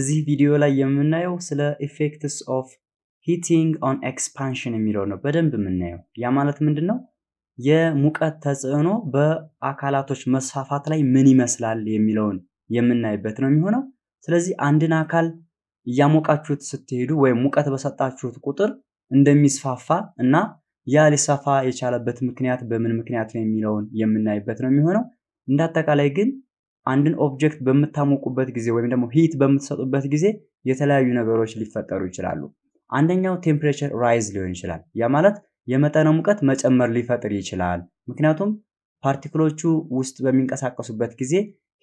እዚህ ቪዲዮ ላይ የምናየው ስለ ኢፌክትስ ኦፍ ሂቲንግ ኦን ኤክስፓንሽን የሚለው ነው በደንብ የምናየው። ያ ማለት ምንድን ነው? የሙቀት ተጽዕኖ በአካላቶች መስፋፋት ላይ ምን ይመስላል የሚለውን የምናይበት ነው የሚሆነው። ስለዚህ አንድን አካል እያሞቃችሁት ስትሄዱ ወይም ሙቀት በሰጣችሁት ቁጥር እንደሚስፋፋ እና ያ ሊሰፋ የቻለበት ምክንያት በምን ምክንያት ነው የሚለውን የምናይበት ነው የሚሆነው። እንደ አጠቃላይ ግን አንድን ኦብጀክት በምታሞቁበት ጊዜ ወይም ደግሞ ሂት በምትሰጡበት ጊዜ የተለያዩ ነገሮች ሊፈጠሩ ይችላሉ። አንደኛው ቴምፕሬቸር ራይዝ ሊሆን ይችላል። ያ ማለት የመጠነ ሙቀት መጨመር ሊፈጥር ይችላል። ምክንያቱም ፓርቲክሎቹ ውስጥ በሚንቀሳቀሱበት ጊዜ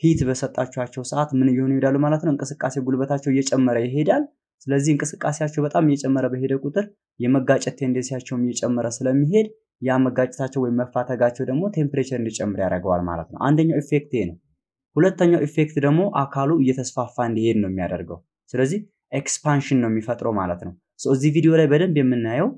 ሂት በሰጣችኋቸው ሰዓት ምን እየሆኑ ይሄዳሉ ማለት ነው? እንቅስቃሴ ጉልበታቸው እየጨመረ ይሄዳል። ስለዚህ እንቅስቃሴያቸው በጣም እየጨመረ በሄደ ቁጥር የመጋጨት ቴንደንሲያቸውም እየጨመረ ስለሚሄድ ያ መጋጨታቸው ወይም መፋተጋቸው ደግሞ ቴምፕሬቸር እንዲጨምር ያደርገዋል ማለት ነው። አንደኛው ኢፌክት ነው። ሁለተኛው ኢፌክት ደግሞ አካሉ እየተስፋፋ እንዲሄድ ነው የሚያደርገው። ስለዚህ ኤክስፓንሽን ነው የሚፈጥረው ማለት ነው። እዚህ ቪዲዮ ላይ በደንብ የምናየው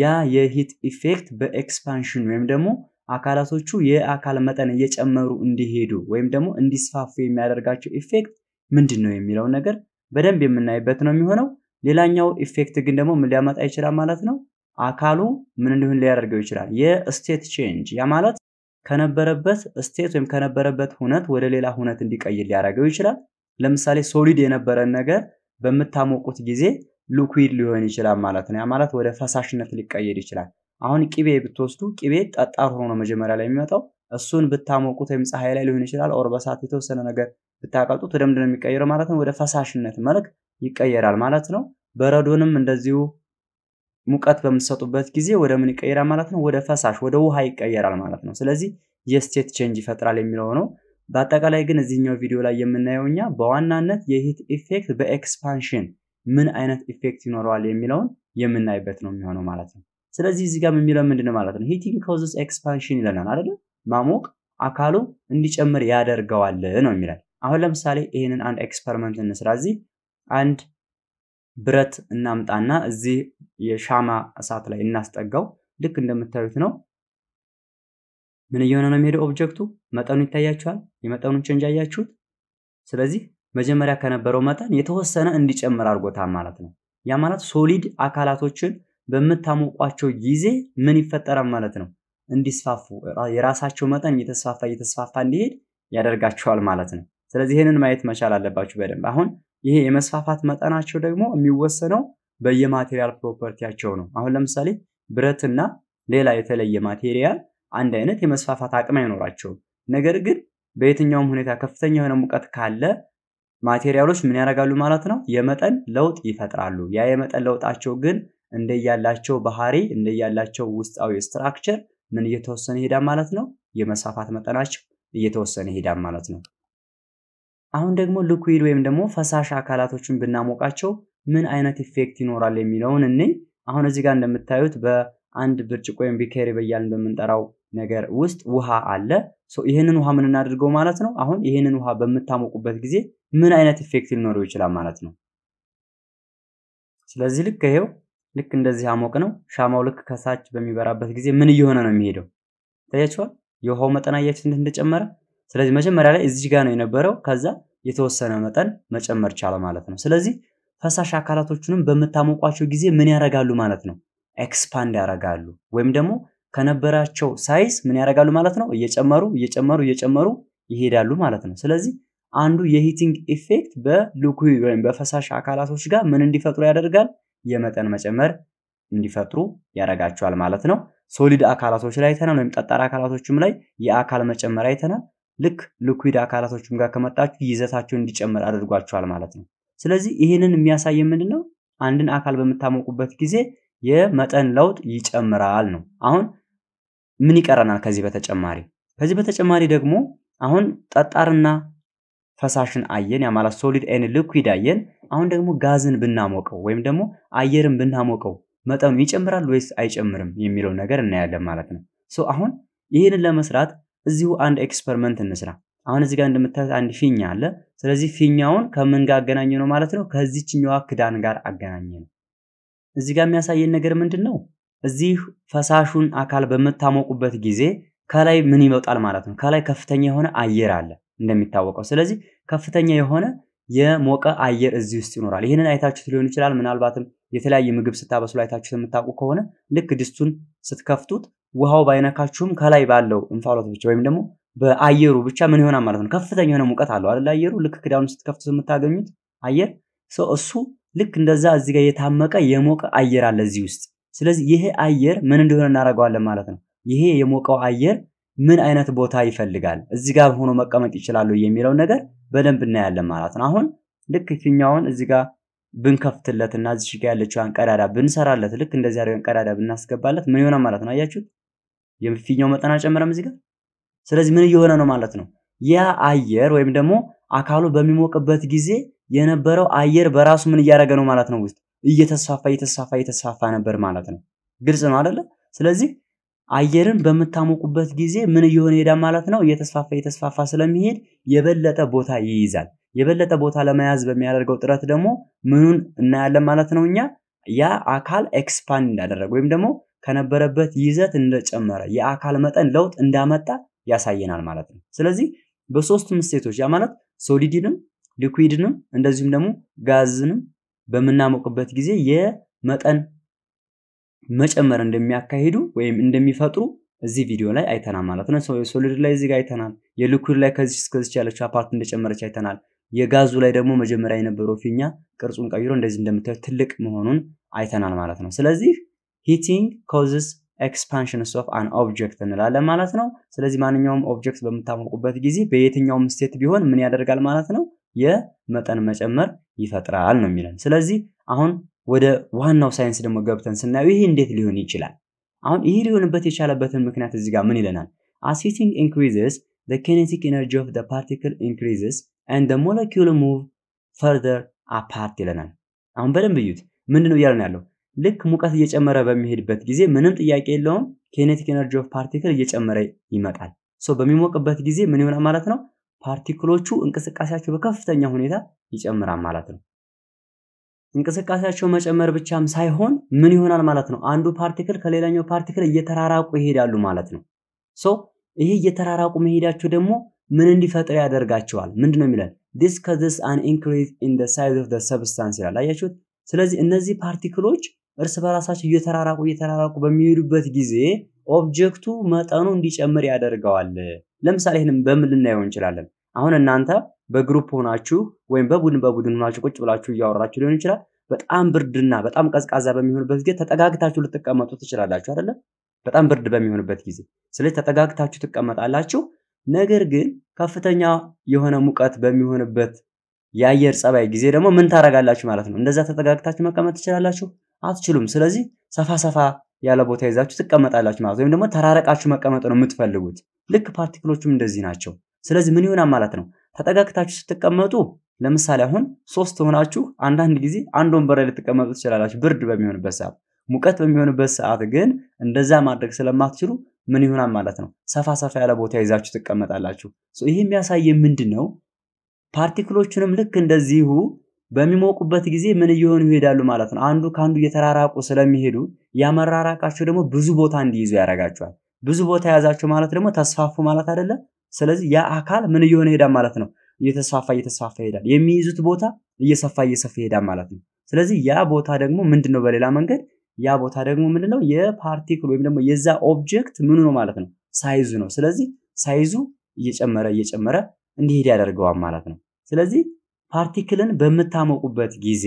ያ የሂት ኢፌክት በኤክስፓንሽን ወይም ደግሞ አካላቶቹ የአካል መጠን እየጨመሩ እንዲሄዱ ወይም ደግሞ እንዲስፋፉ የሚያደርጋቸው ኢፌክት ምንድን ነው የሚለው ነገር በደንብ የምናይበት ነው የሚሆነው። ሌላኛው ኢፌክት ግን ደግሞ ምን ሊያመጣ ይችላል ማለት ነው። አካሉ ምን እንዲሆን ሊያደርገው ይችላል? የስቴት ቼንጅ ያ ማለት ከነበረበት ስቴት ወይም ከነበረበት ሁነት ወደ ሌላ ሁነት እንዲቀይር ሊያደርገው ይችላል። ለምሳሌ ሶሊድ የነበረን ነገር በምታሞቁት ጊዜ ሉኩዊድ ሊሆን ይችላል ማለት ነው። ያ ማለት ወደ ፈሳሽነት ሊቀየር ይችላል። አሁን ቂቤ ብትወስዱ ቂቤ ጠጣር ሆኖ መጀመሪያ ላይ የሚመጣው። እሱን ብታሞቁት ወይም ፀሐይ ላይ ሊሆን ይችላል፣ ኦር በሳት የተወሰነ ነገር ብታቀልጡት ወደ ምንድን ነው የሚቀየረው ማለት ነው? ወደ ፈሳሽነት መልክ ይቀየራል ማለት ነው። በረዶንም እንደዚሁ ሙቀት በምትሰጡበት ጊዜ ወደ ምን ይቀየራል ማለት ነው? ወደ ፈሳሽ ወደ ውሃ ይቀየራል ማለት ነው። ስለዚህ የስቴት ቼንጅ ይፈጥራል የሚለው ነው። በአጠቃላይ ግን እዚህኛው ቪዲዮ ላይ የምናየው እኛ በዋናነት የሂት ኢፌክት በኤክስፓንሽን ምን አይነት ኢፌክት ይኖረዋል የሚለውን የምናይበት ነው የሚሆነው ማለት ነው። ስለዚህ እዚህ ጋር የሚለው ምንድን ነው ማለት ነው? ሂቲንግ ኮዝስ ኤክስፓንሽን ይለናል አይደለ? ማሞቅ አካሉ እንዲጨምር ያደርገዋል ነው የሚለን። አሁን ለምሳሌ ይህንን አንድ ኤክስፐሪመንት እንስራ። እዚህ አንድ ብረት እናምጣና እዚህ የሻማ እሳት ላይ እናስጠጋው። ልክ እንደምታዩት ነው። ምን እየሆነ ነው የሚሄደው ኦብጀክቱ? መጠኑ ይታያችኋል። የመጠኑ ቼንጅ አያችሁት? ስለዚህ መጀመሪያ ከነበረው መጠን የተወሰነ እንዲጨምር አርጎታ ማለት ነው። ያ ማለት ሶሊድ አካላቶችን በምታሞቋቸው ጊዜ ምን ይፈጠራል ማለት ነው? እንዲስፋፉ የራሳቸው መጠን እየተስፋፋ እየተስፋፋ እንዲሄድ ያደርጋቸዋል ማለት ነው። ስለዚህ ይህንን ማየት መቻል አለባችሁ በደንብ አሁን ይሄ የመስፋፋት መጠናቸው ደግሞ የሚወሰነው በየማቴሪያል ፕሮፐርቲያቸው ነው። አሁን ለምሳሌ ብረትና ሌላ የተለየ ማቴሪያል አንድ አይነት የመስፋፋት አቅም አይኖራቸውም። ነገር ግን በየትኛውም ሁኔታ ከፍተኛ የሆነ ሙቀት ካለ ማቴሪያሎች ምን ያደርጋሉ ማለት ነው? የመጠን ለውጥ ይፈጥራሉ። ያ የመጠን ለውጣቸው ግን እንደያላቸው ባህሪ እንደያላቸው ውስጣዊ ስትራክቸር ምን እየተወሰነ ይሄዳል ማለት ነው? የመስፋፋት መጠናቸው እየተወሰነ ይሄዳል ማለት ነው። አሁን ደግሞ ሊኩዊድ ወይም ደግሞ ፈሳሽ አካላቶችን ብናሞቃቸው ምን አይነት ኢፌክት ይኖራል የሚለውን እኔ አሁን እዚህ ጋር እንደምታዩት በአንድ ብርጭቆ ወይም ቢከሪ በያል እንደምንጠራው ነገር ውስጥ ውሃ አለ። ይህንን ውሃ ምን እናድርገው ማለት ነው? አሁን ይህንን ውሃ በምታሞቁበት ጊዜ ምን አይነት ኢፌክት ሊኖረው ይችላል ማለት ነው። ስለዚህ ልክ ይሄው ልክ እንደዚህ አሞቅ ነው። ሻማው ልክ ከሳች በሚበራበት ጊዜ ምን እየሆነ ነው የሚሄደው? ታያችኋል። የውሃው መጠን አያችን እንደጨመረ ስለዚህ መጀመሪያ ላይ እዚህ ጋር ነው የነበረው። ከዛ የተወሰነ መጠን መጨመር ቻለ ማለት ነው። ስለዚህ ፈሳሽ አካላቶቹንም በምታሞቋቸው ጊዜ ምን ያደርጋሉ ማለት ነው? ኤክስፓንድ ያደርጋሉ ወይም ደግሞ ከነበራቸው ሳይዝ ምን ያደርጋሉ ማለት ነው? እየጨመሩ እየጨመሩ እየጨመሩ ይሄዳሉ ማለት ነው። ስለዚህ አንዱ የሂቲንግ ኢፌክት በሊኩዊድ ወይም በፈሳሽ አካላቶች ጋር ምን እንዲፈጥሩ ያደርጋል? የመጠን መጨመር እንዲፈጥሩ ያደርጋቸዋል ማለት ነው። ሶሊድ አካላቶች ላይ አይተናል፣ ወይም ጠጣር አካላቶችም ላይ የአካል መጨመር አይተናል። ልክ ሊኩዊድ አካላቶችም ጋር ከመጣችሁ ይዘታቸው እንዲጨምር አድርጓቸዋል ማለት ነው። ስለዚህ ይህንን የሚያሳየን ምንድን ነው? አንድን አካል በምታሞቁበት ጊዜ የመጠን ለውጥ ይጨምራል ነው። አሁን ምን ይቀረናል ከዚህ በተጨማሪ? ከዚህ በተጨማሪ ደግሞ አሁን ጠጣርና ፈሳሽን አየን፣ ያ ማለት ሶሊድ ኤን ሊኩዊድ አየን። አሁን ደግሞ ጋዝን ብናሞቀው ወይም ደግሞ አየርን ብናሞቀው መጠኑ ይጨምራል ወይስ አይጨምርም የሚለው ነገር እናያለን ማለት ነው። አሁን ይህንን ለመስራት እዚሁ አንድ ኤክስፐሪመንት እንስራ። አሁን እዚህ ጋር እንደምታዩት አንድ ፊኛ አለ። ስለዚህ ፊኛውን ከምን ጋር አገናኘ ነው ማለት ነው? ከዚችኛዋ ክዳን ጋር አገናኘ ነው። እዚህ ጋር የሚያሳየን ነገር ምንድን ነው? እዚህ ፈሳሹን አካል በምታሞቁበት ጊዜ ከላይ ምን ይመጣል ማለት ነው? ከላይ ከፍተኛ የሆነ አየር አለ እንደሚታወቀው። ስለዚህ ከፍተኛ የሆነ የሞቀ አየር እዚህ ውስጥ ይኖራል። ይህንን አይታችሁት ሊሆን ይችላል። ምናልባትም የተለያየ ምግብ ስታበስሉ አይታችሁት የምታውቁ ከሆነ ልክ ድስቱን ስትከፍቱት ውሃው ባይነካችሁም ከላይ ባለው እንፋሎት ብቻ ወይም ደግሞ በአየሩ ብቻ ምን ይሆናል ማለት ነው። ከፍተኛ የሆነ ሙቀት አለው አይደል? አየሩ ልክ ክዳኑ ስትከፍቱ የምታገኙት አየር ሰው እሱ ልክ እንደዛ እዚህ ጋር የታመቀ የሞቀ አየር አለ እዚህ ውስጥ። ስለዚህ ይሄ አየር ምን እንደሆነ እናደርገዋለን ማለት ነው። ይሄ የሞቀው አየር ምን አይነት ቦታ ይፈልጋል፣ እዚህ ጋር ሆኖ መቀመጥ ይችላሉ የሚለው ነገር በደንብ እናያለን ማለት ነው። አሁን ልክ ፊኛውን እዚህ ጋር ብንከፍትለትና እዚህ ጋር ያለችዋን ቀዳዳ ብንሰራለት፣ ልክ እንደዚህ ቀዳዳ ብናስገባለት ምን ይሆናል ማለት ነው አያችሁት? የፊኛው መጠን አልጨመረም እዚህ ጋር። ስለዚህ ምን እየሆነ ነው ማለት ነው? ያ አየር ወይም ደግሞ አካሉ በሚሞቅበት ጊዜ የነበረው አየር በራሱ ምን እያደረገ ነው ማለት ነው? ውስጥ እየተስፋፋ እየተስፋፋ እየተስፋፋ ነበር ማለት ነው። ግልጽ ነው አይደለ? ስለዚህ አየርን በምታሞቁበት ጊዜ ምን እየሆነ ይሄዳል ማለት ነው? እየተስፋፋ እየተስፋፋ ስለሚሄድ የበለጠ ቦታ ይይዛል። የበለጠ ቦታ ለመያዝ በሚያደርገው ጥረት ደግሞ ምኑን እናያለን ማለት ነው እኛ ያ አካል ኤክስፓንድ እንዳደረገ ወይም ደግሞ ከነበረበት ይዘት እንደጨመረ የአካል መጠን ለውጥ እንዳመጣ ያሳየናል ማለት ነው። ስለዚህ በሶስቱም እሴቶች ያ ማለት ሶሊድንም ሊኩዊድንም እንደዚሁም ደግሞ ጋዝንም በምናሞቅበት ጊዜ የመጠን መጨመር እንደሚያካሂዱ ወይም እንደሚፈጥሩ እዚህ ቪዲዮ ላይ አይተናል ማለት ነው። ሶሊድ ላይ እዚህ ጋር አይተናል። የሊኩዊድ ላይ ከዚህ እስከዚህ ያለችው አፓርት እንደጨመረች አይተናል። የጋዙ ላይ ደግሞ መጀመሪያ የነበረው ፊኛ ቅርጹን ቀይሮ እንደዚህ እንደምታዩት ትልቅ መሆኑን አይተናል ማለት ነው። ስለዚህ ሂቲንግ ኮዝስ ኤክስፓንሽንስ ኦፍ አን ኦብጀክት እንላለን ማለት ነው። ስለዚህ ማንኛውም ኦብጀክት በምታሞቁበት ጊዜ በየትኛውም ስቴት ቢሆን ምን ያደርጋል ማለት ነው? የመጠን መጨመር ይፈጥራል ነው የሚለን። ስለዚህ አሁን ወደ ዋናው ሳይንስ ደግሞ ገብተን ስናየው ይህ እንዴት ሊሆን ይችላል? አሁን ይህ ሊሆንበት የቻለበትን ምክንያት እዚህ ጋር ምን ይለናል? አስ ሂቲንግ ኢንክሪዝስ the kinetic energy of the particle increases and the molecule move further apart ይለናል። አሁን በደንብ እዩት፣ ምንድን ነው እያለን ያለው? ልክ ሙቀት እየጨመረ በሚሄድበት ጊዜ ምንም ጥያቄ የለውም ኬኔቲክ ኤነርጂ ኦፍ ፓርቲክል እየጨመረ ይመጣል። ሶ በሚሞቅበት ጊዜ ምን ይሆናል ማለት ነው? ፓርቲክሎቹ እንቅስቃሴያቸው በከፍተኛ ሁኔታ ይጨምራል ማለት ነው። እንቅስቃሴያቸው መጨመር ብቻም ሳይሆን ምን ይሆናል ማለት ነው? አንዱ ፓርቲክል ከሌላኛው ፓርቲክል እየተራራቁ ይሄዳሉ ማለት ነው። ሶ ይሄ እየተራራቁ መሄዳቸው ደግሞ ምን እንዲፈጥር ያደርጋቸዋል? ምንድን ነው የሚለን? ዲስ ከዝስ አን ኢንክሪዝ ኢን ሳይዝ ኦፍ ሰብስታንስ ይላል። አያችሁት? ስለዚህ እነዚህ ፓርቲክሎች እርስ በራሳቸው እየተራራቁ እየተራራቁ በሚሄዱበት ጊዜ ኦብጀክቱ መጠኑ እንዲጨምር ያደርገዋል። ለምሳሌ ይህንም በምን ልናየው እንችላለን? አሁን እናንተ በግሩፕ ሆናችሁ ወይም በቡድን በቡድን ሆናችሁ ቁጭ ብላችሁ እያወራችሁ ሊሆን ይችላል። በጣም ብርድና በጣም ቀዝቃዛ በሚሆንበት ጊዜ ተጠጋግታችሁ ልትቀመጡ ትችላላችሁ አይደለም? በጣም ብርድ በሚሆንበት ጊዜ። ስለዚህ ተጠጋግታችሁ ትቀመጣላችሁ። ነገር ግን ከፍተኛ የሆነ ሙቀት በሚሆንበት የአየር ጸባይ ጊዜ ደግሞ ምን ታደርጋላችሁ ማለት ነው? እንደዛ ተጠጋግታችሁ መቀመጥ ትችላላችሁ? አትችሉም። ስለዚህ ሰፋ ሰፋ ያለ ቦታ ይዛችሁ ትቀመጣላችሁ ማለት ወይም ደግሞ ተራረቃችሁ መቀመጥ ነው የምትፈልጉት። ልክ ፓርቲክሎቹም እንደዚህ ናቸው። ስለዚህ ምን ይሆናል ማለት ነው ተጠጋግታችሁ ስትቀመጡ ለምሳሌ አሁን ሶስት ሆናችሁ አንዳንድ ጊዜ አንድ ወንበር ላይ ልትቀመጡ ትችላላችሁ፣ ብርድ በሚሆንበት ሰዓት። ሙቀት በሚሆንበት ሰዓት ግን እንደዛ ማድረግ ስለማትችሉ ምን ይሆናል ማለት ነው ሰፋ ሰፋ ያለ ቦታ ይዛችሁ ትቀመጣላችሁ። ይህ የሚያሳየ ምንድን ነው? ፓርቲክሎቹንም ልክ እንደዚሁ በሚሞቁበት ጊዜ ምን እየሆኑ ይሄዳሉ ማለት ነው። አንዱ ከአንዱ እየተራራቁ ስለሚሄዱ ያመራራቃቸው ደግሞ ብዙ ቦታ እንዲይዙ ያደርጋቸዋል። ብዙ ቦታ የያዛቸው ማለት ደግሞ ተስፋፉ ማለት አይደለም። ስለዚህ ያ አካል ምን እየሆነ ይሄዳል ማለት ነው። እየተስፋፋ እየተስፋፋ ይሄዳል። የሚይዙት ቦታ እየሰፋ እየሰፋ ይሄዳል ማለት ነው። ስለዚህ ያ ቦታ ደግሞ ምንድነው? በሌላ መንገድ ያ ቦታ ደግሞ ምንድነው? የፓርቲክል ወይም ደግሞ የዛ ኦብጀክት ምኑ ነው ማለት ነው፣ ሳይዙ ነው። ስለዚህ ሳይዙ እየጨመረ እየጨመረ እንዲሄድ ያደርገዋል ማለት ነው። ስለዚህ ፓርቲክልን በምታሞቁበት ጊዜ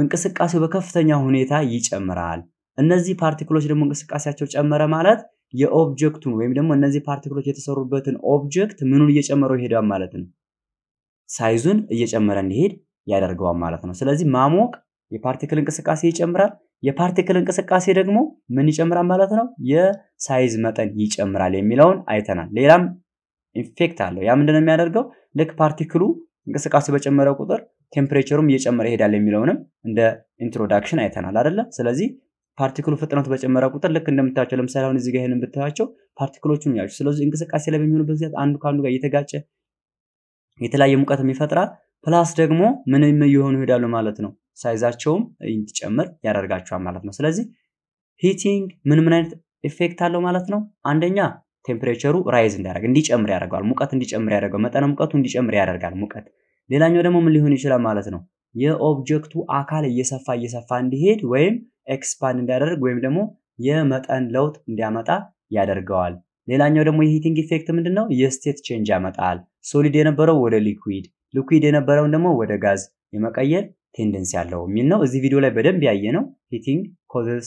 እንቅስቃሴው በከፍተኛ ሁኔታ ይጨምራል። እነዚህ ፓርቲክሎች ደግሞ እንቅስቃሴያቸው ጨመረ ማለት የኦብጀክቱን ወይም ደግሞ እነዚህ ፓርቲክሎች የተሰሩበትን ኦብጀክት ምኑን እየጨመረው ይሄዳል ማለት ነው። ሳይዙን እየጨመረ እንዲሄድ ያደርገዋል ማለት ነው። ስለዚህ ማሞቅ የፓርቲክል እንቅስቃሴ ይጨምራል። የፓርቲክል እንቅስቃሴ ደግሞ ምን ይጨምራል ማለት ነው? የሳይዝ መጠን ይጨምራል የሚለውን አይተናል። ሌላም ኢፌክት አለው። ያ ምንድነው የሚያደርገው? ልክ ፓርቲክሉ እንቅስቃሴ በጨመረ ቁጥር ቴምፕሬቸሩም እየጨመረ ይሄዳል የሚለውንም እንደ ኢንትሮዳክሽን አይተናል አይደለ? ስለዚህ ፓርቲክሉ ፍጥነቱ በጨመረ ቁጥር ልክ እንደምታቸው ለምሳሌ አሁን እዚህ ጋር ይሄንን ብታያቸው ፓርቲክሎቹን ያቸው። ስለዚህ እንቅስቃሴ ላይ በሚሆኑበት ጊዜ አንዱ ከአንዱ ጋር እየተጋጨ የተለያየ ሙቀት ይፈጥራል። ፕላስ ደግሞ ምንም የሆኑ ይሄዳሉ ማለት ነው። ሳይዛቸውም እንዲጨምር ያደርጋቸዋል ማለት ነው። ስለዚህ ሂቲንግ ምን ምን አይነት ኢፌክት አለው ማለት ነው? አንደኛ ቴምፕሬቸሩ ራይዝ እንዲያደርግ እንዲጨምር ያደርገዋል። ሙቀት እንዲጨምር ያደርገዋል። መጠነ ሙቀቱ እንዲጨምር ያደርጋል። ሙቀት ሌላኛው ደግሞ ምን ሊሆን ይችላል ማለት ነው? የኦብጀክቱ አካል እየሰፋ እየሰፋ እንዲሄድ ወይም ኤክስፓንድ እንዲያደርግ ወይም ደግሞ የመጠን ለውጥ እንዲያመጣ ያደርገዋል። ሌላኛው ደግሞ የሂቲንግ ኢፌክት ምንድን ነው? የስቴት ቼንጅ ያመጣል። ሶሊድ የነበረው ወደ ሊኩዊድ፣ ሊኩዊድ የነበረውን ደግሞ ወደ ጋዝ የመቀየር ቴንደንስ ያለው የሚል ነው። እዚህ ቪዲዮ ላይ በደንብ ያየ ነው ሂቲንግ ኮዝስ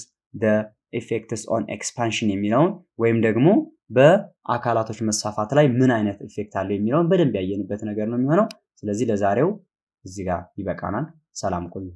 ኢፌክትስ ኦን ኤክስፓንሽን የሚለውን ወይም ደግሞ በአካላቶች መስፋፋት ላይ ምን አይነት ኢፌክት አለው የሚለውን በደንብ ያየንበት ነገር ነው የሚሆነው። ስለዚህ ለዛሬው እዚህ ጋር ይበቃናል። ሰላም ቆዩ።